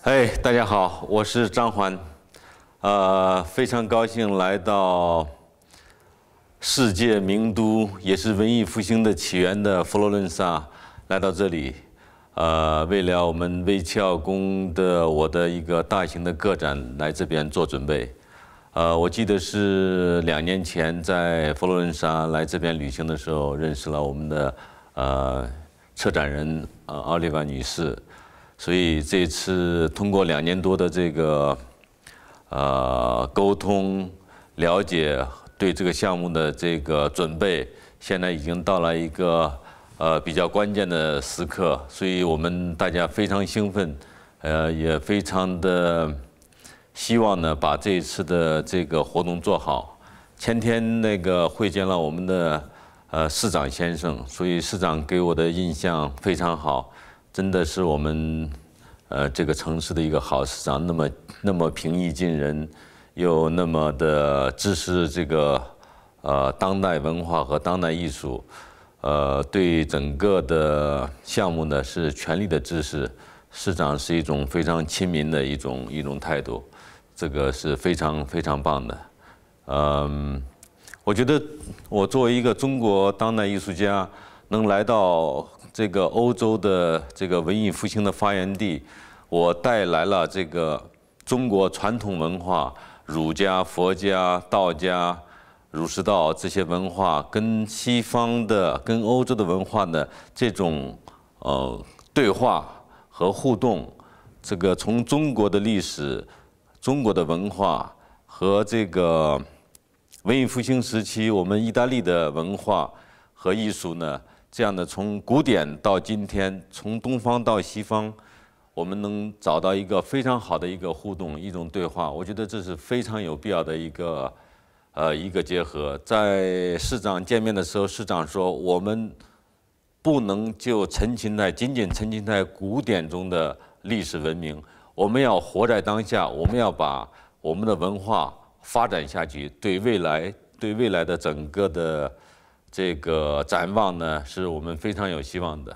嗨，大家好，我是张环，呃，非常高兴来到世界名都，也是文艺复兴的起源的佛罗伦萨，来到这里，呃，为了我们微翘宫的我的一个大型的个展来这边做准备，呃，我记得是两年前在佛罗伦萨来这边旅行的时候认识了我们的呃，策展人呃奥利瓦女士。所以这次通过两年多的这个呃沟通了解，对这个项目的这个准备，现在已经到了一个呃比较关键的时刻，所以我们大家非常兴奋，呃也非常的希望呢把这一次的这个活动做好。前天那个会见了我们的呃市长先生，所以市长给我的印象非常好。真的是我们，呃，这个城市的一个好市长，那么那么平易近人，又那么的支持这个呃当代文化和当代艺术，呃，对整个的项目呢是全力的支持，市长是一种非常亲民的一种一种态度，这个是非常非常棒的，嗯，我觉得我作为一个中国当代艺术家。能来到这个欧洲的这个文艺复兴的发源地，我带来了这个中国传统文化，儒家、佛家、道家、儒释道这些文化，跟西方的、跟欧洲的文化的这种呃对话和互动。这个从中国的历史、中国的文化和这个文艺复兴时期，我们意大利的文化和艺术呢？这样的，从古典到今天，从东方到西方，我们能找到一个非常好的一个互动，一种对话。我觉得这是非常有必要的一个，呃，一个结合。在市长见面的时候，市长说：“我们不能就沉浸在仅仅沉浸在古典中的历史文明，我们要活在当下，我们要把我们的文化发展下去，对未来，对未来的整个的。”这个展望呢，是我们非常有希望的。